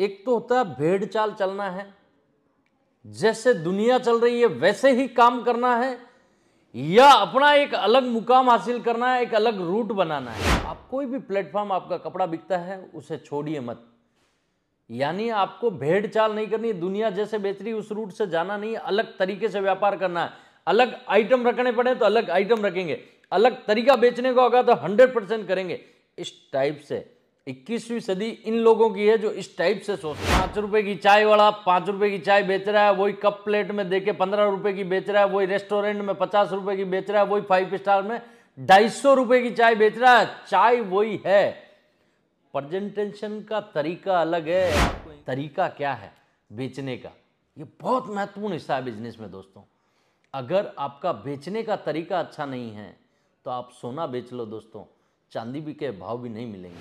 एक तो होता है भेड़ चाल चलना है जैसे दुनिया चल रही है वैसे ही काम करना है या अपना एक अलग मुकाम हासिल करना है एक अलग रूट बनाना है आप कोई भी प्लेटफॉर्म आपका कपड़ा बिकता है उसे छोड़िए मत यानी आपको भेड़ चाल नहीं करनी दुनिया जैसे बेच रही उस रूट से जाना नहीं अलग तरीके से व्यापार करना है अलग आइटम रखने पड़े तो अलग आइटम रखेंगे अलग तरीका बेचने को होगा तो हंड्रेड परसेंट करेंगे इस टाइप से इक्कीसवीं सदी इन लोगों की है जो इस टाइप से सोचते हैं पाँच रुपए की चाय वाला पाँच रुपए की चाय बेच रहा है वही कप प्लेट में देके पंद्रह रुपए की बेच रहा है वही रेस्टोरेंट में पचास रुपए की बेच रहा है वही फाइव स्टार में ढाई सौ रुपये की चाय बेच रहा है चाय वही है प्रजेंटेशन का तरीका अलग है तरीका क्या है बेचने का ये बहुत महत्वपूर्ण हिस्सा है बिजनेस में दोस्तों अगर आपका बेचने का तरीका अच्छा नहीं है तो आप सोना बेच लो दोस्तों चांदी भी के भाव भी नहीं मिलेंगे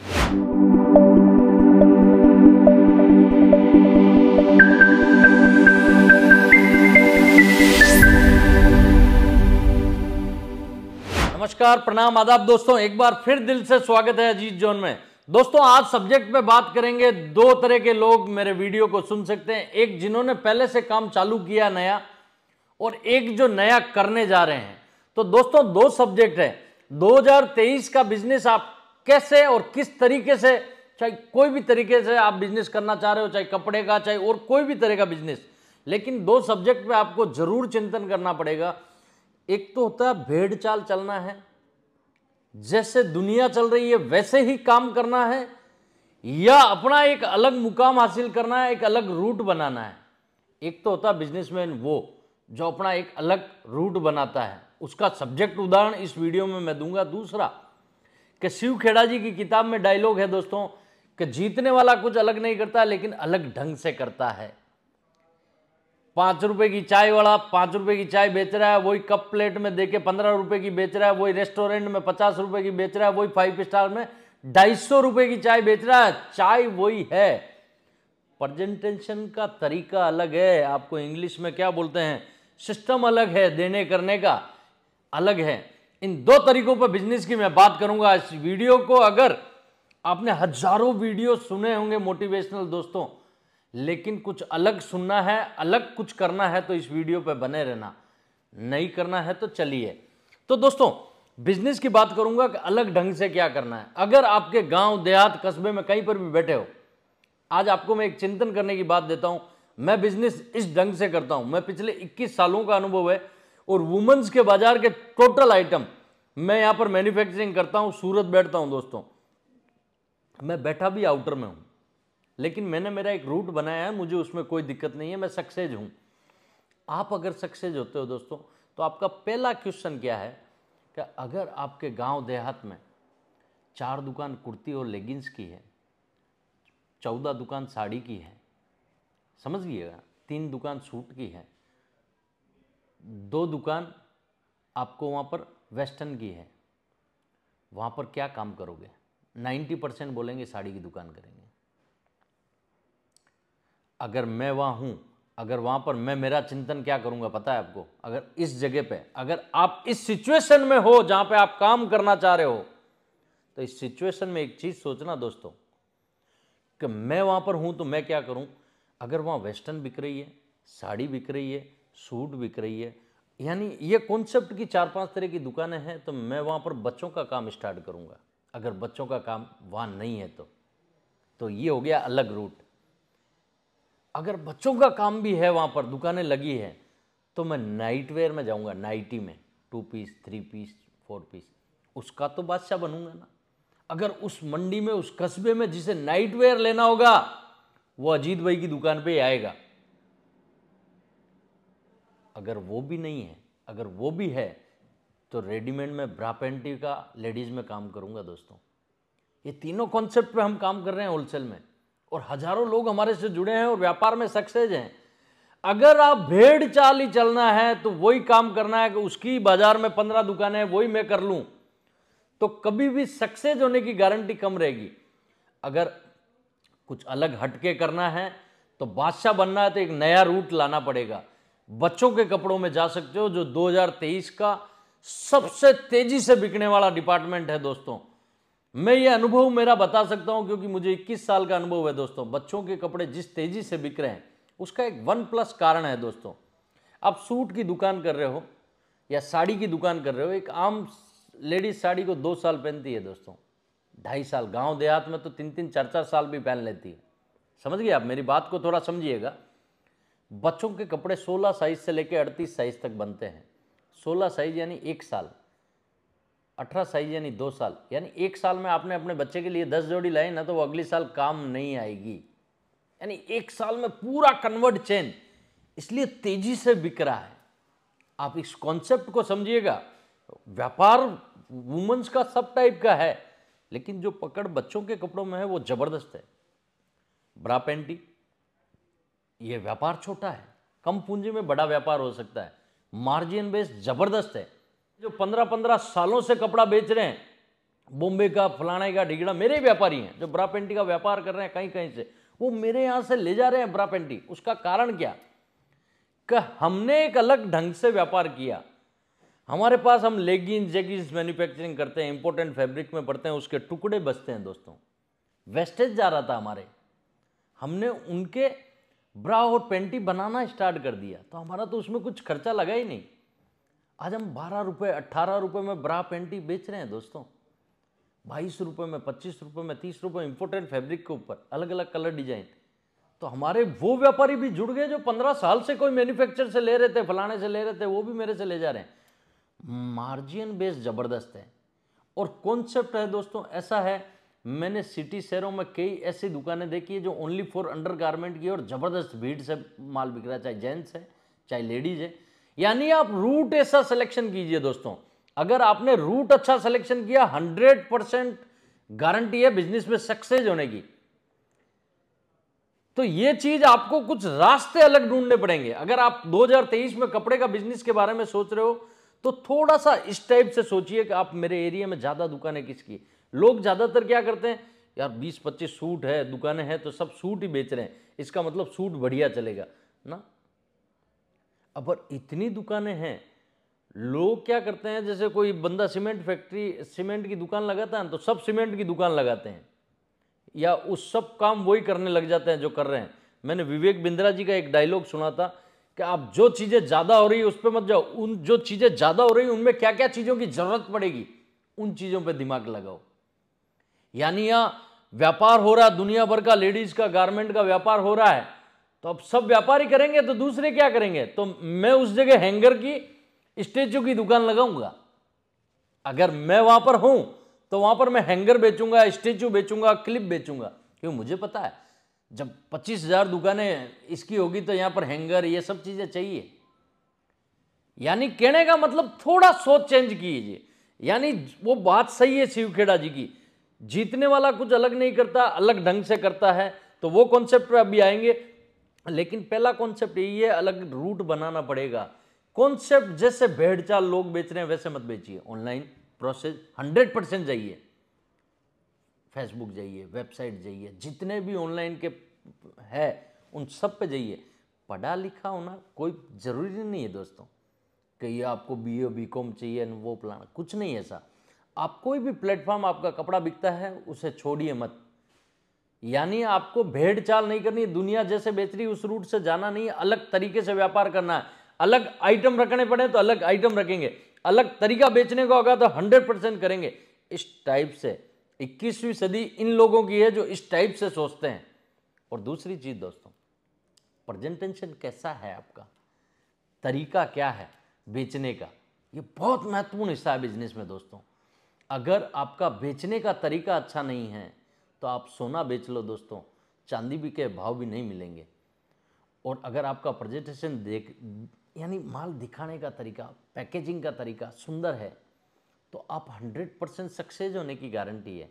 नमस्कार प्रणाम आदाब दोस्तों एक बार फिर दिल से स्वागत है अजीत जोन में दोस्तों आज सब्जेक्ट पे बात करेंगे दो तरह के लोग मेरे वीडियो को सुन सकते हैं एक जिन्होंने पहले से काम चालू किया नया और एक जो नया करने जा रहे हैं तो दोस्तों दो सब्जेक्ट है 2023 का बिजनेस आप कैसे और किस तरीके से चाहे कोई भी तरीके से आप बिजनेस करना चाह रहे हो चाहे कपड़े का चाहे और कोई भी तरह का बिजनेस लेकिन दो सब्जेक्ट पे आपको जरूर चिंतन करना पड़ेगा एक तो होता है भेड़ चाल चलना है जैसे दुनिया चल रही है वैसे ही काम करना है या अपना एक अलग मुकाम हासिल करना है एक अलग रूट बनाना है एक तो होता है बिजनेसमैन वो जो अपना एक अलग रूट बनाता है उसका सब्जेक्ट उदाहरण इस वीडियो में मैं दूंगा दूसरा कि शिव खेड़ा जी की किताब में डायलॉग है दोस्तों कि जीतने वाला कुछ अलग नहीं करता लेकिन अलग ढंग से करता है पांच रुपए की चाय वाला पांच रुपए की चाय बेच रहा है वही कप प्लेट में देके पंद्रह रुपए की बेच रहा है वही रेस्टोरेंट में पचास रुपए की बेच रहा है वही फाइव स्टार में ढाई सौ रुपए की चाय बेच रहा है चाय वही है प्रजेंटेशन का तरीका अलग है आपको इंग्लिश में क्या बोलते हैं सिस्टम अलग है देने करने का अलग है इन दो तरीकों पर बिजनेस की मैं बात करूंगा इस वीडियो को अगर आपने हजारों वीडियो सुने होंगे मोटिवेशनल दोस्तों लेकिन कुछ अलग सुनना है अलग कुछ करना है तो इस वीडियो पर बने रहना नहीं करना है तो चलिए तो दोस्तों बिजनेस की बात करूंगा कि अलग ढंग से क्या करना है अगर आपके गांव देहात कस्बे में कहीं पर भी बैठे हो आज आपको मैं एक चिंतन करने की बात देता हूं मैं बिजनेस इस ढंग से करता हूं मैं पिछले 21 सालों का अनुभव है और वुमेंस के बाजार के टोटल आइटम मैं यहाँ पर मैन्युफैक्चरिंग करता हूँ सूरत बैठता हूँ दोस्तों मैं बैठा भी आउटर में हूं लेकिन मैंने मेरा एक रूट बनाया है मुझे उसमें कोई दिक्कत नहीं है मैं सक्सेज हूँ आप अगर सक्सेज होते हो दोस्तों तो आपका पहला क्वेश्चन क्या है कि अगर आपके गांव देहात में चार दुकान कुर्ती और लेगिंग्स की है चौदह दुकान साड़ी की है समझ लीजिएगा तीन दुकान सूट की है दो दुकान आपको वहाँ पर वेस्टर्न की है वहाँ पर क्या काम करोगे 90 परसेंट बोलेंगे साड़ी की दुकान करेंगे अगर मैं वहाँ हूँ अगर वहाँ पर मैं मेरा चिंतन क्या करूँगा पता है आपको अगर इस जगह पे अगर आप इस सिचुएशन में हो जहाँ पे आप काम करना चाह रहे हो तो इस सिचुएशन में एक चीज़ सोचना दोस्तों कि मैं वहाँ पर हूँ तो मैं क्या करूँ अगर वहाँ वेस्टर्न बिक रही है साड़ी बिक रही है सूट बिक रही है यानी ये कॉन्सेप्ट की चार पांच तरह की दुकानें हैं तो मैं वहाँ पर बच्चों का काम स्टार्ट करूँगा अगर बच्चों का काम वहाँ नहीं है तो तो ये हो गया अलग रूट अगर बच्चों का काम भी है वहाँ पर दुकानें लगी हैं तो मैं नाइट वेयर में जाऊँगा नाइटी में two piece three piece four piece उसका तो बादशाह बनूंगा ना अगर उस मंडी में उस कस्बे में जिसे नाइट वेयर लेना होगा वो अजीत भाई की दुकान पे आएगा अगर वो भी नहीं है अगर वो भी है तो रेडीमेड में ब्रा पेंटी का लेडीज़ में काम करूंगा दोस्तों ये तीनों कॉन्सेप्ट पे हम काम कर रहे हैं होलसेल में और हजारों लोग हमारे से जुड़े हैं और व्यापार में सक्सेस हैं अगर आप भेड़ चाल ही चलना है तो वही काम करना है कि उसकी बाजार में पंद्रह दुकानें हैं वही मैं कर लूँ तो कभी भी सक्सेस होने की गारंटी कम रहेगी अगर कुछ अलग हटके करना है तो बादशाह बनना है तो एक नया रूट लाना पड़ेगा बच्चों के कपड़ों में जा सकते हो जो 2023 का सबसे तेजी से बिकने वाला डिपार्टमेंट है दोस्तों मैं ये अनुभव मेरा बता सकता हूं क्योंकि मुझे 21 साल का अनुभव है दोस्तों बच्चों के कपड़े जिस तेजी से बिक रहे हैं उसका एक वन प्लस कारण है दोस्तों आप सूट की दुकान कर रहे हो या साड़ी की दुकान कर रहे हो एक आम लेडीज साड़ी को दो साल पहनती है दोस्तों ढाई साल गांव देहात में तो तीन तीन चार चार साल भी पहन लेती है समझ गए आप मेरी बात को थोड़ा समझिएगा बच्चों के कपड़े 16 साइज से लेकर 38 साइज तक बनते हैं 16 साइज यानी एक साल 18 साइज यानी दो साल यानी एक साल में आपने अपने बच्चे के लिए दस जोड़ी लाई ना तो वो अगले साल काम नहीं आएगी यानी एक साल में पूरा कन्वर्ट चेंज इसलिए तेजी से बिक रहा है आप इस कॉन्सेप्ट को समझिएगा व्यापार वुमेंस का सब टाइप का है लेकिन जो पकड़ बच्चों के कपड़ों में है वो ज़बरदस्त है ब्रा पेंटी ये व्यापार छोटा है कम पूंजी में बड़ा व्यापार हो सकता है मार्जिन बेस ज़बरदस्त है जो पंद्रह पंद्रह सालों से कपड़ा बेच रहे हैं बॉम्बे का फलाने का ढिगड़ा मेरे व्यापारी हैं जो ब्रा पेंटी का व्यापार कर रहे हैं कहीं कहीं से वो मेरे यहाँ से ले जा रहे हैं ब्रा पेंटी उसका कारण क्या कि हमने एक अलग ढंग से व्यापार किया हमारे पास हम लेगिन जेगिन्स मैन्युफैक्चरिंग करते हैं इंपोर्टेंट फैब्रिक में पड़ते हैं उसके टुकड़े बचते हैं दोस्तों वेस्टेज जा रहा था हमारे हमने उनके ब्रा और पेंटी बनाना स्टार्ट कर दिया तो हमारा तो उसमें कुछ खर्चा लगा ही नहीं आज हम बारह रुपये अट्ठारह रुपये में ब्रा पेंटी बेच रहे हैं दोस्तों बाईस रुपये में पच्चीस रुपये में तीस रुपये इम्पोर्टेंट फैब्रिक के ऊपर अलग अलग कलर डिजाइन तो हमारे वो व्यापारी भी जुड़ गए जो पंद्रह साल से कोई मैन्युफैक्चर से ले रहे थे फलाने से ले रहे थे वो भी मेरे से ले जा रहे हैं मार्जिन बेस ज़बरदस्त है और कॉन्सेप्ट है दोस्तों ऐसा है मैंने सिटी शहरों में कई ऐसी दुकानें देखी है जो ओनली फॉर अंडर गारमेंट की और ज़बरदस्त भीड़ से माल बिक रहा है चाहे जेंट्स है चाहे लेडीज है यानी आप रूट ऐसा सिलेक्शन कीजिए दोस्तों अगर आपने रूट अच्छा सिलेक्शन किया हंड्रेड परसेंट गारंटी है बिजनेस में सक्सेस होने की तो ये चीज आपको कुछ रास्ते अलग ढूंढने पड़ेंगे अगर आप 2023 में कपड़े का बिजनेस के बारे में सोच रहे हो तो थोड़ा सा इस टाइप से सोचिए कि आप मेरे एरिया में ज़्यादा दुकानें किसकी लोग ज़्यादातर क्या करते हैं यार बीस पच्चीस सूट है दुकानें हैं तो सब सूट ही बेच रहे हैं इसका मतलब सूट बढ़िया चलेगा ना अब इतनी दुकानें हैं लोग क्या करते हैं जैसे कोई बंदा सीमेंट फैक्ट्री सीमेंट की दुकान लगाता है तो सब सीमेंट की दुकान लगाते हैं या उस सब काम वही करने लग जाते हैं जो कर रहे हैं मैंने विवेक बिंद्रा जी का एक डायलॉग सुना था कि आप जो चीज़ें ज़्यादा हो रही है उस पर मत जाओ उन जो चीज़ें ज़्यादा हो रही है उनमें क्या क्या चीज़ों की ज़रूरत पड़ेगी उन चीज़ों पर दिमाग लगाओ यानी यहाँ व्यापार हो रहा है दुनिया भर का लेडीज का गारमेंट का व्यापार हो रहा है तो अब सब व्यापारी करेंगे तो दूसरे क्या करेंगे तो मैं उस जगह हैंगर की स्टेचू की दुकान लगाऊंगा अगर मैं वहां पर हूं तो वहां पर मैं हैंगर बेचूंगा स्टेचू बेचूंगा क्लिप बेचूंगा क्यों मुझे पता है जब पच्चीस हजार दुकानें इसकी होगी तो यहां पर हैंगर ये सब चीजें चाहिए यानी कहने का मतलब थोड़ा सोच चेंज कीजिए यानी वो बात सही है शिवखेड़ा जी की जीतने वाला कुछ अलग नहीं करता अलग ढंग से करता है तो वो कॉन्सेप्ट पे अभी आएंगे लेकिन पहला कॉन्सेप्ट यही है अलग रूट बनाना पड़ेगा कॉन्सेप्ट जैसे भेड़चाल लोग बेच रहे हैं वैसे मत बेचिए ऑनलाइन प्रोसेस हंड्रेड परसेंट जाइए फेसबुक जाइए वेबसाइट जाइए जितने भी ऑनलाइन के है उन सब पे जाइए पढ़ा लिखा होना कोई ज़रूरी नहीं है दोस्तों कि ये आपको बी ए बी कॉम चाहिए वो प्लान कुछ नहीं ऐसा आप कोई भी प्लेटफॉर्म आपका कपड़ा बिकता है उसे छोड़िए मत यानी आपको भेड़ चाल नहीं करनी दुनिया जैसे बेच रही उस रूट से जाना नहीं अलग तरीके से व्यापार करना है अलग आइटम रखने पड़े तो अलग आइटम रखेंगे अलग तरीका बेचने का होगा तो हंड्रेड परसेंट करेंगे इस टाइप से इक्कीसवीं सदी इन लोगों की है जो इस टाइप से सोचते हैं और दूसरी चीज़ दोस्तों प्रेजेंटेशन कैसा है आपका तरीका क्या है बेचने का ये बहुत महत्वपूर्ण हिस्सा है बिजनेस में दोस्तों अगर आपका बेचने का तरीका अच्छा नहीं है तो आप सोना बेच लो दोस्तों चांदी भी के भाव भी नहीं मिलेंगे और अगर आपका प्रेजेंटेशन देख यानी माल दिखाने का तरीका पैकेजिंग का तरीका सुंदर है तो आप 100 परसेंट सक्सेस होने की गारंटी है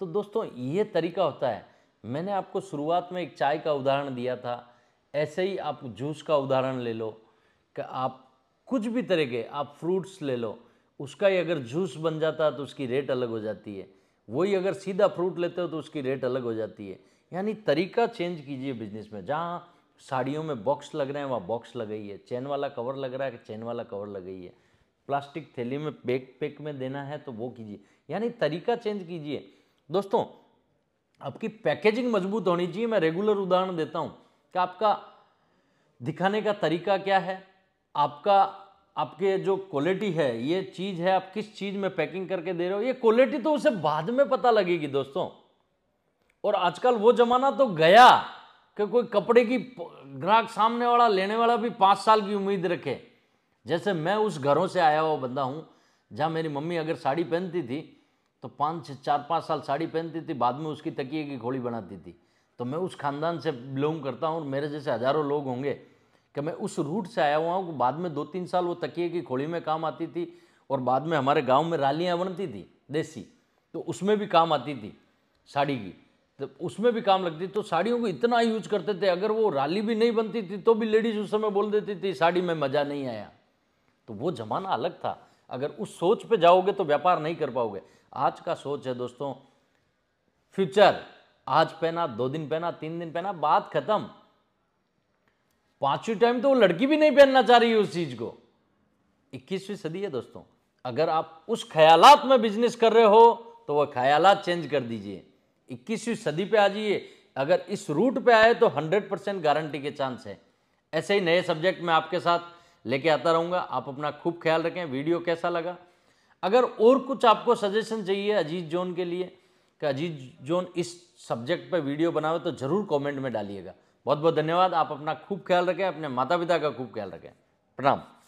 तो दोस्तों ये तरीका होता है मैंने आपको शुरुआत में एक चाय का उदाहरण दिया था ऐसे ही आप जूस का उदाहरण ले लो कि आप कुछ भी तरह के आप फ्रूट्स ले लो उसका ही अगर जूस बन जाता है तो उसकी रेट अलग हो जाती है वही अगर सीधा फ्रूट लेते हो तो उसकी रेट अलग हो जाती है यानी तरीका चेंज कीजिए बिजनेस में जहाँ साड़ियों में बॉक्स लग रहे हैं वहाँ बॉक्स लगाइए चैन वाला कवर लग रहा है कि चैन वाला कवर लगाइए प्लास्टिक थैली में पैक पैक में देना है तो वो कीजिए यानी तरीका चेंज कीजिए दोस्तों आपकी पैकेजिंग मजबूत होनी चाहिए मैं रेगुलर उदाहरण देता हूँ कि आपका दिखाने का तरीका क्या है आपका आपके जो क्वालिटी है ये चीज़ है आप किस चीज़ में पैकिंग करके दे रहे हो ये क्वालिटी तो उसे बाद में पता लगेगी दोस्तों और आजकल वो ज़माना तो गया कि कोई कपड़े की ग्राहक सामने वाला लेने वाला भी पाँच साल की उम्मीद रखे जैसे मैं उस घरों से आया हुआ बंदा हूँ जहाँ मेरी मम्मी अगर साड़ी पहनती थी तो पाँच चार पाँच साल साड़ी पहनती थी बाद में उसकी तकिए की खोली बनाती थी तो मैं उस खानदान से बिलोंग करता हूँ और मेरे जैसे हज़ारों लोग होंगे कि मैं उस रूट से आया हुआ हूँ बाद में दो तीन साल वो तकिए की खोली में काम आती थी और बाद में हमारे गांव में रालियाँ बनती थी देसी तो उसमें भी काम आती थी साड़ी की तो उसमें भी काम लगती तो साड़ियों को इतना यूज करते थे अगर वो राली भी नहीं बनती थी तो भी लेडीज उस समय बोल देती थी साड़ी में मज़ा नहीं आया तो वो ज़माना अलग था अगर उस सोच पे जाओगे तो व्यापार नहीं कर पाओगे आज का सोच है दोस्तों फ्यूचर आज पहना दो दिन पहना तीन दिन पहना बात खत्म पांचवी टाइम तो वो लड़की भी नहीं पहनना चाह रही है उस चीज़ को इक्कीसवीं सदी है दोस्तों अगर आप उस ख्यालात में बिजनेस कर रहे हो तो वह ख्यालात चेंज कर दीजिए इक्कीसवीं सदी पे आ जाइए अगर इस रूट पे आए तो 100 परसेंट गारंटी के चांस है ऐसे ही नए सब्जेक्ट में आपके साथ लेके आता रहूंगा आप अपना खूब ख्याल रखें वीडियो कैसा लगा अगर और कुछ आपको सजेशन चाहिए अजीत जोन के लिए कि अजीत जोन इस सब्जेक्ट पर वीडियो बनावे तो ज़रूर कॉमेंट में डालिएगा बहुत बहुत धन्यवाद आप अपना खूब ख्याल रखें अपने माता पिता का खूब ख्याल रखें प्रणाम